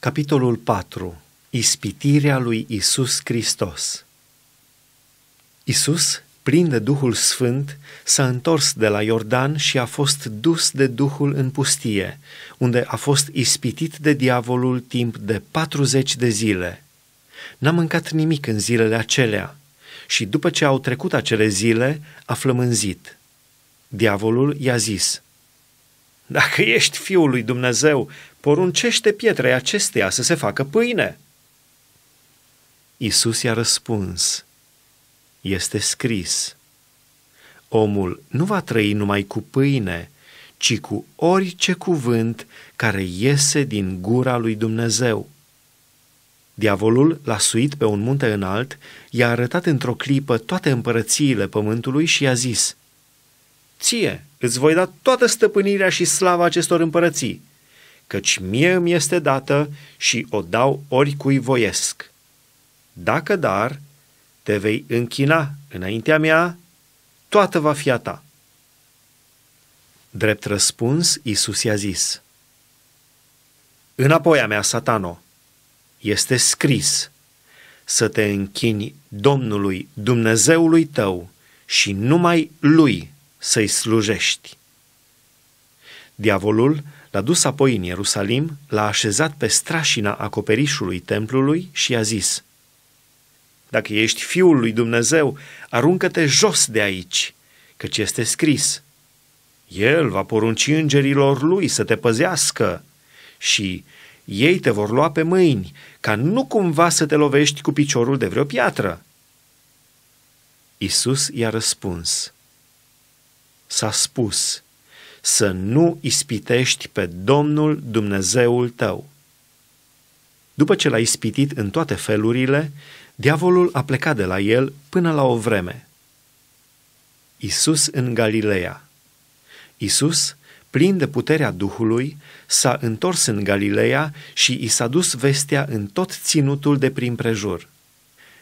Capitolul 4. Ispitirea lui Isus Hristos Isus, plin de Duhul Sfânt, s-a întors de la Iordan și a fost dus de Duhul în pustie, unde a fost ispitit de diavolul timp de 40 de zile. N-a mâncat nimic în zilele acelea și după ce au trecut acele zile, a flămânzit. Diavolul i-a zis, Dacă ești fiul lui Dumnezeu, poruncește pietrei acesteia să se facă pâine. Isus i-a răspuns, este scris, omul nu va trăi numai cu pâine, ci cu orice cuvânt care iese din gura lui Dumnezeu. Diavolul l-a suit pe un munte înalt, i-a arătat într-o clipă toate împărățiile pământului și i-a zis, Ție îți voi da toată stăpânirea și slava acestor împărății, căci mie îmi este dată și o dau oricui voiesc. Dacă dar te vei închina înaintea mea, toată va fi a ta. Drept răspuns, Isus i-a zis, Înapoi a mea, satano, este scris să te închini Domnului Dumnezeului tău și numai Lui să-i slujești. Diavolul l-a dus apoi în Ierusalim, l-a așezat pe strașina acoperișului templului și i-a zis, Dacă ești fiul lui Dumnezeu, aruncă-te jos de aici, căci este scris, El va porunci îngerilor lui să te păzească și ei te vor lua pe mâini, ca nu cumva să te lovești cu piciorul de vreo piatră. Isus i-a răspuns, s-a spus, să nu ispitești pe Domnul Dumnezeul tău. După ce l-a ispitit în toate felurile, diavolul a plecat de la el până la o vreme. Isus în Galileea Isus, plin de puterea Duhului, s-a întors în Galileea și i s-a dus vestea în tot ținutul de prin prejur.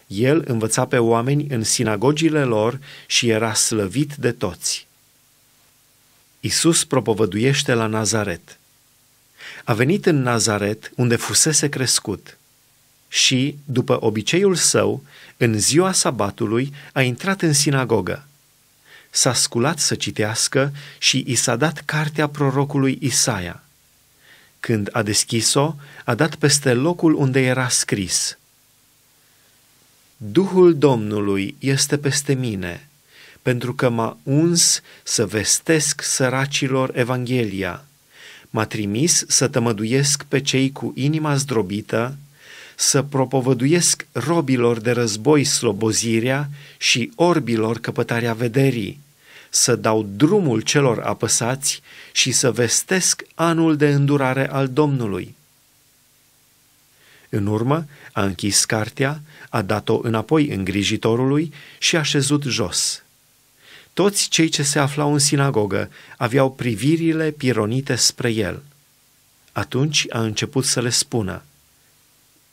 El învăța pe oameni în sinagogile lor și era slăvit de toți. Isus propovăduiește la Nazaret. A venit în Nazaret, unde fusese crescut, și, după obiceiul său, în ziua sabatului a intrat în sinagogă. S-a sculat să citească și i s-a dat cartea prorocului Isaia. Când a deschis-o, a dat peste locul unde era scris – Duhul Domnului este peste mine, pentru că m-a uns să vestesc săracilor Evanghelia, m-a trimis să tămăduiesc pe cei cu inima zdrobită, să propovăduiesc robilor de război slobozirea și orbilor căpătarea vederii, să dau drumul celor apăsați și să vestesc anul de îndurare al Domnului. În urmă, a închis cartea, a dat-o înapoi îngrijitorului și a șezut jos. Toți cei ce se aflau în sinagogă aveau privirile pironite spre el. Atunci a început să le spună,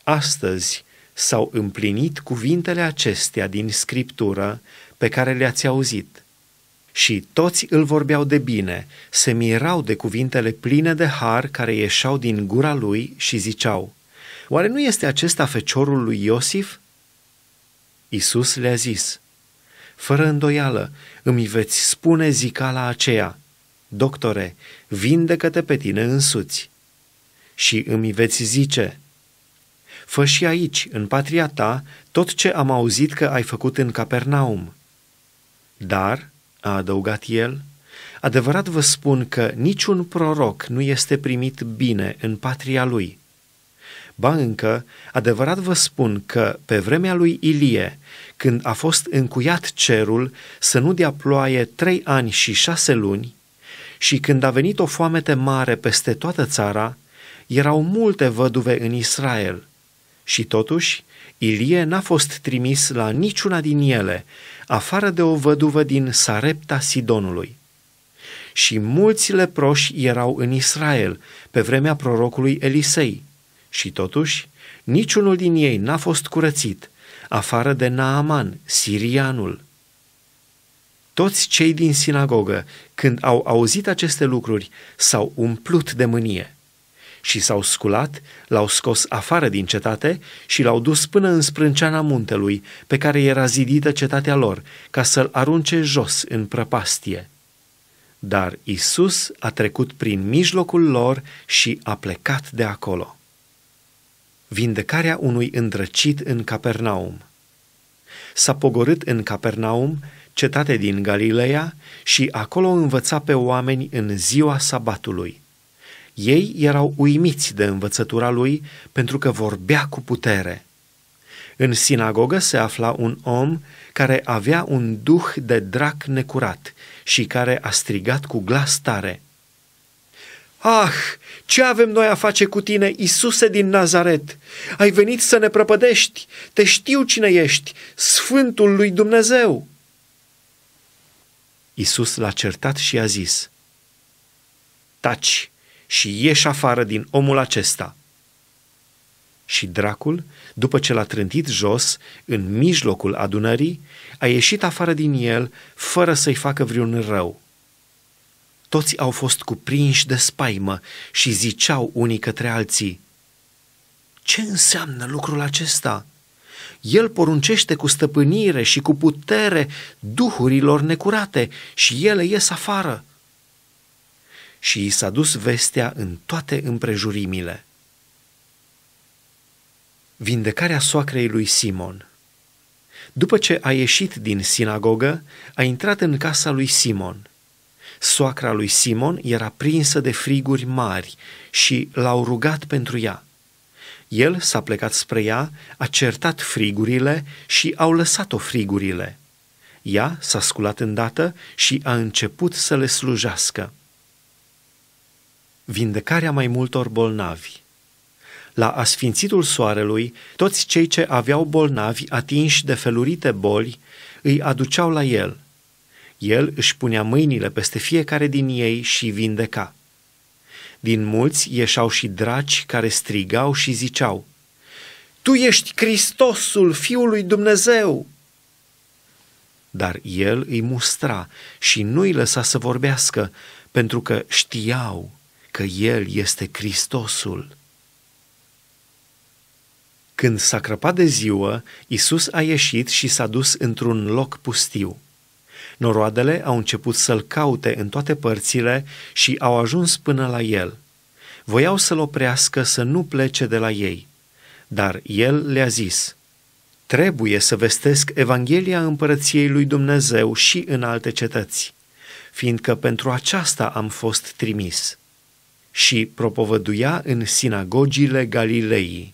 Astăzi s-au împlinit cuvintele acestea din Scriptură pe care le-ați auzit. Și toți îl vorbeau de bine, se mirau de cuvintele pline de har care ieșeau din gura lui și ziceau, Oare nu este acesta feciorul lui Iosif? Isus le-a zis, fără îndoială, îmi veți spune la aceea, doctore, vindecă-te pe tine însuți. Și îmi veți zice, fă și aici, în patria ta, tot ce am auzit că ai făcut în Capernaum. Dar, a adăugat el, adevărat vă spun că niciun proroc nu este primit bine în patria lui. Ba încă, adevărat vă spun că pe vremea lui Ilie, când a fost încuiat cerul să nu dea ploaie trei ani și șase luni, și când a venit o foamete mare peste toată țara, erau multe văduve în Israel. Și totuși, Ilie n-a fost trimis la niciuna din ele, afară de o văduvă din Sarepta Sidonului. Și mulți leproși erau în Israel, pe vremea prorocului Elisei – și totuși, niciunul din ei n-a fost curățit, afară de Naaman, sirianul. Toți cei din sinagogă, când au auzit aceste lucruri, s-au umplut de mânie și s-au sculat, l-au scos afară din cetate și l-au dus până în sprânceana muntelui, pe care era zidită cetatea lor, ca să-l arunce jos în prăpastie. Dar Isus a trecut prin mijlocul lor și a plecat de acolo vindecarea unui îndrăcit în Capernaum. S-a pogorât în Capernaum, cetate din Galileea, și acolo învăța pe oameni în ziua sabatului. Ei erau uimiți de învățătura lui pentru că vorbea cu putere. În sinagogă se afla un om care avea un duh de drac necurat și care a strigat cu glas tare – Ah, ce avem noi a face cu tine, Isuse din Nazaret? Ai venit să ne prăpădești, te știu cine ești, Sfântul lui Dumnezeu. Isus l-a certat și a zis, Taci și ieși afară din omul acesta. Și dracul, după ce l-a trântit jos, în mijlocul adunării, a ieșit afară din el, fără să-i facă vreun rău. Toți au fost cuprinși de spaimă și ziceau unii către alții, Ce înseamnă lucrul acesta? El poruncește cu stăpânire și cu putere duhurilor necurate și ele ies afară. Și i s-a dus vestea în toate împrejurimile. Vindecarea soacrei lui Simon După ce a ieșit din sinagogă, a intrat în casa lui Simon – Soacra lui Simon era prinsă de friguri mari și l-au rugat pentru ea. El s-a plecat spre ea, a certat frigurile și au lăsat-o frigurile. Ea s-a sculat îndată și a început să le slujească. Vindecarea mai multor bolnavi la asfințitul soarelui, toți cei ce aveau bolnavi atinși de felurite boli îi aduceau la el – el își punea mâinile peste fiecare din ei și vindeca. Din mulți ieșau și draci care strigau și ziceau, Tu ești Hristosul, Fiul lui Dumnezeu! Dar el îi mustra și nu îi lăsa să vorbească, pentru că știau că el este Hristosul. Când s-a crăpat de ziua, Isus a ieșit și s-a dus într-un loc pustiu. Noroadele au început să-l caute în toate părțile și au ajuns până la el. Voiau să-l oprească să nu plece de la ei, dar el le-a zis, Trebuie să vestesc Evanghelia împărăției lui Dumnezeu și în alte cetăți, fiindcă pentru aceasta am fost trimis. Și propovăduia în sinagogile Galilei.